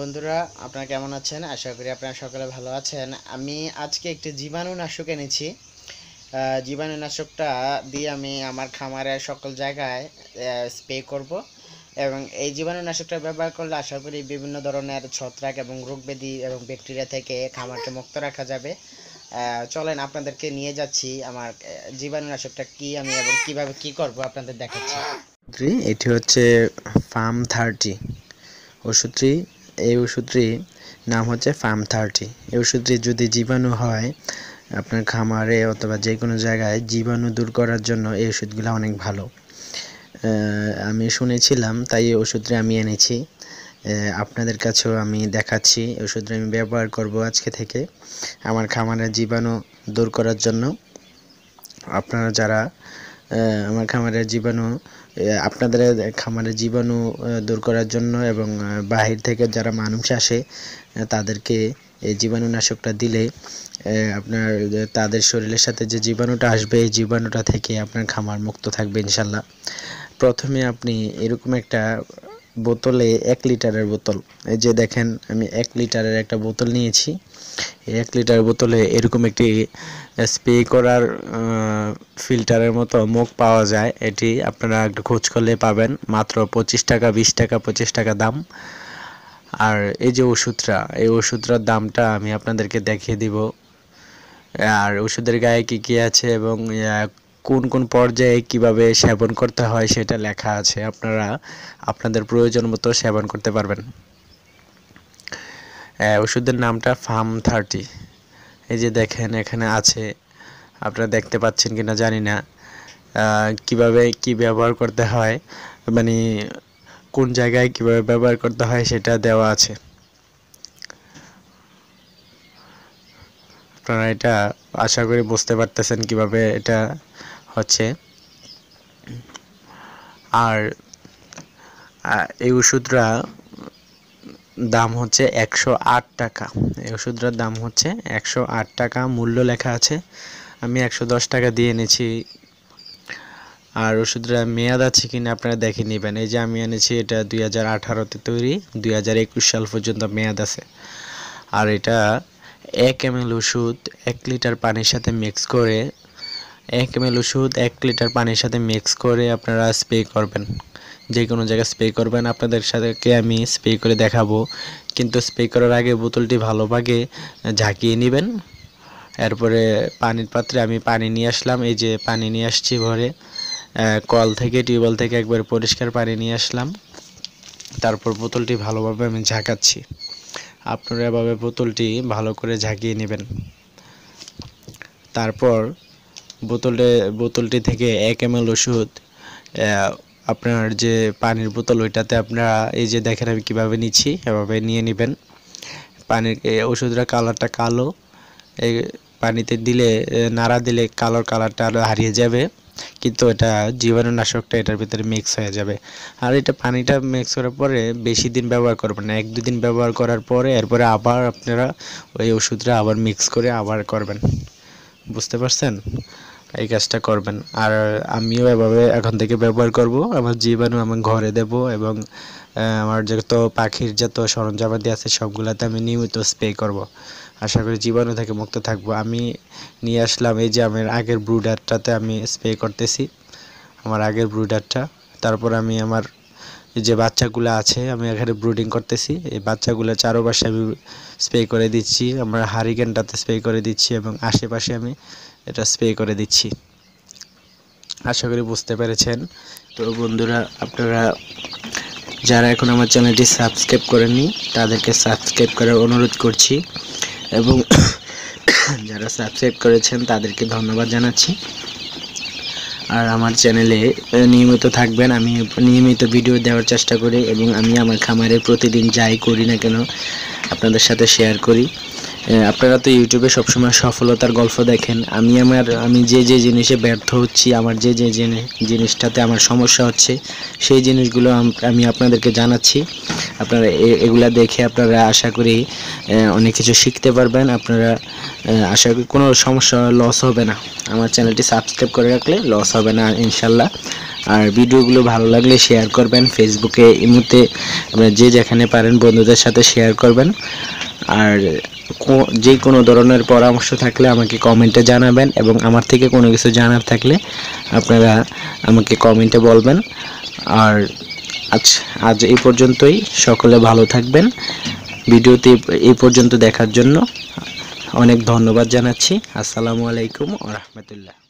বন্ধুরা আপনারা কেমন আছেন আশা করি আপনারা সকলে ভালো আছেন আমি আজকে একটি জীবাণুনাশক এনেছি জীবাণুনাশকটা দিয়ে আমি আমার খামারের সকল জায়গায় স্প্রে করব এবং এই জীবাণুনাশকটা ব্যবহার করলে আশা করি বিভিন্ন ধরনের ছত্রাক এবং রোগব্যাধি এবং ব্যাকটেরিয়া থেকে খামারকে মুক্ত রাখা যাবে চলেন আপনাদেরকে নিয়ে যাচ্ছি আমার জীবাণুনাশকটা কি আমি এবং কিভাবে কি করব আপনাদের দেখাচ্ছি এটি হচ্ছে ফার্ম থার্টি ওষুধটি এই ওষুধটির নাম হচ্ছে ফার্ম থার্টি এই ওষুধটি যদি জীবাণু হয় আপনার খামারে অথবা যে কোনো জায়গায় জীবাণু দূর করার জন্য এই ওষুধগুলো অনেক ভালো আমি শুনেছিলাম তাই এই ওষুধটি আমি এনেছি আপনাদের কাছেও আমি দেখাচ্ছি ওষুধটি আমি ব্যবহার করব আজকে থেকে আমার খামারের জীবাণু দূর করার জন্য আপনারা যারা আমার খামারের জীবাণু আপনাদের খামারের জীবাণু দূর করার জন্য এবং বাহির থেকে যারা মানুষ আসে তাদেরকে এই জীবাণুনাশকটা দিলে আপনার তাদের শরীরের সাথে যে জীবাণুটা আসবে এই জীবাণুটা থেকে আপনার খামার মুক্ত থাকবে ইনশাল্লাহ প্রথমে আপনি এরকম একটা বোতলে এক লিটারের বোতল এই যে দেখেন আমি এক লিটারের একটা বোতল নিয়েছি এক লিটার বোতলে এরকম একটি স্প্রে করার ফিল্টারের মতো মুখ পাওয়া যায় এটি আপনারা একটু খোঁজ করলে পাবেন মাত্র পঁচিশ টাকা বিশ টাকা পঁচিশ টাকা দাম আর এই যে ওষুধটা এই ওষুধটার দামটা আমি আপনাদেরকে দেখিয়ে দিব আর ওষুধের গায়ে কী কী আছে এবং কোন কোন পর্যায়ে কিভাবে সেবন করতে হয় সেটা লেখা আছে আপনারা আপনাদের প্রয়োজন মতো সেবন করতে পারবেন ওষুধের নামটা ফার্ম থার্টি এই যে দেখেন এখানে আছে আপনারা দেখতে পাচ্ছেন কিনা জানি না কিভাবে কি ব্যবহার করতে হয় মানে কোন জায়গায় কিভাবে ব্যবহার করতে হয় সেটা দেওয়া আছে আপনারা এটা আশা করি বুঝতে পারতেছেন কিভাবে এটা হচ্ছে আর এই ওষুধরা দাম হচ্ছে একশো টাকা এই ওষুধটার দাম হচ্ছে একশো টাকা মূল্য লেখা আছে আমি একশো টাকা দিয়ে এনেছি আর ওষুধটা মেয়াদ আছে কিনা আপনারা দেখে নেবেন এই যে আমি এনেছি এটা দুই হাজার আঠারোতে তৈরি দুই হাজার একুশ সাল পর্যন্ত মেয়াদ আছে আর এটা এক এম এল ওষুধ এক লিটার পানির সাথে মিক্স করে এক এম এল ওষুধ এক লিটার পানির সাথে মিক্স করে আপনারা স্প্রে করবেন যে কোনো জায়গায় স্প্রে করবেন আপনাদের সাথে আমি স্প্রে করে দেখাবো কিন্তু স্প্রে করার আগে বোতলটি ভালোভাবে ঝাঁকিয়ে নেবেন এরপরে পানির পাত্রে আমি পানি নিয়ে আসলাম এই যে পানি নিয়ে আসছি ভরে কল থেকে টিউবওয়েল থেকে একবার পরিষ্কার পানি নিয়ে আসলাম তারপর বোতলটি ভালোভাবে আমি ঝাঁকাচ্ছি আপনারা এভাবে বোতলটি ভালো করে ঝাঁকিয়ে নেবেন তারপর বোতলে বোতলটি থেকে এক এম ওষুধ আপনার যে পানির বোতল ওইটাতে আপনারা এই যে দেখেন আমি কীভাবে নিচ্ছি এভাবে নিয়ে নেবেন পানির ওষুধটা কালারটা কালো এই পানিতে দিলে নাড়া দিলে কালোর কালারটা আরও হারিয়ে যাবে কিন্তু এটা জীবাণুনাশকটা এটার ভিতরে মিক্স হয়ে যাবে আর এটা পানিটা মিক্স করার পরে বেশি দিন ব্যবহার করবেন না এক দুদিন ব্যবহার করার পরে এরপরে আবার আপনারা ওই ওষুধটা আবার মিক্স করে আবার করবেন বুঝতে পারছেন এই কাজটা করবেন আর আমিও এভাবে এখন থেকে ব্যবহার করব আমার জীবাণু আমি ঘরে দেব এবং আমার যত পাখির যত সরঞ্জামাদি আছে সবগুলোতে আমি নিয়মিত স্প্রে করব। আশা করি জীবাণু থেকে মুক্ত থাকব আমি নিয়ে আসলাম এই যে আমার আগের ব্রুডারটাতে আমি স্প্রে করতেছি আমার আগের ব্রুডারটা তারপর আমি আমার যে বাচ্চাগুলো আছে আমি এখানে ব্রুডিং করতেছি এই বাচ্চাগুলো চারোপাশে আমি স্প্রে করে দিচ্ছি আমার হারিকেনটাতে স্প্রে করে দিচ্ছি এবং আশেপাশে আমি এটা স্প্রে করে দিচ্ছি আশা করি বুঝতে পেরেছেন তো বন্ধুরা আপনারা যারা এখন আমার চ্যানেলটি সাবস্ক্রাইব করেননি তাদেরকে সাবস্ক্রাইব করার অনুরোধ করছি এবং যারা সাবস্ক্রাইব করেছেন তাদেরকে ধন্যবাদ জানাচ্ছি আর আমার চ্যানেলে নিয়মিত থাকবেন আমি নিয়মিত ভিডিও দেওয়ার চেষ্টা করি এবং আমি আমার খামারে প্রতিদিন যাই করি না কেন আপনাদের সাথে শেয়ার করি আপনারা তো ইউটিউবে সবসময় সফলতার গল্প দেখেন আমি আমার আমি যে যে জিনিসে ব্যর্থ হচ্ছি আমার যে যে জিনিসটাতে আমার সমস্যা হচ্ছে সেই জিনিসগুলো আমি আপনাদেরকে জানাচ্ছি আপনারা এগুলা দেখে আপনারা আশা করি অনেক কিছু শিখতে পারবেন আপনারা আশা করি কোনো সমস্যা লস হবে না আমার চ্যানেলটি সাবস্ক্রাইব করে রাখলে লস হবে না ইনশাল্লাহ আর ভিডিওগুলো ভালো লাগলে শেয়ার করবেন ফেসবুকে ইমুতে যে যেখানে পারেন বন্ধুদের সাথে শেয়ার করবেন আর যে কোনো ধরনের পরামর্শ থাকলে আমাকে কমেন্টে জানাবেন এবং আমার থেকে কোনো কিছু জানার থাকলে আপনারা আমাকে কমেন্টে বলবেন আর আজ আজ এই পর্যন্তই সকলে ভালো থাকবেন ভিডিওতে এই পর্যন্ত দেখার জন্য অনেক ধন্যবাদ জানাচ্ছি আসসালামু আলাইকুম আ রহমতুল্লাহ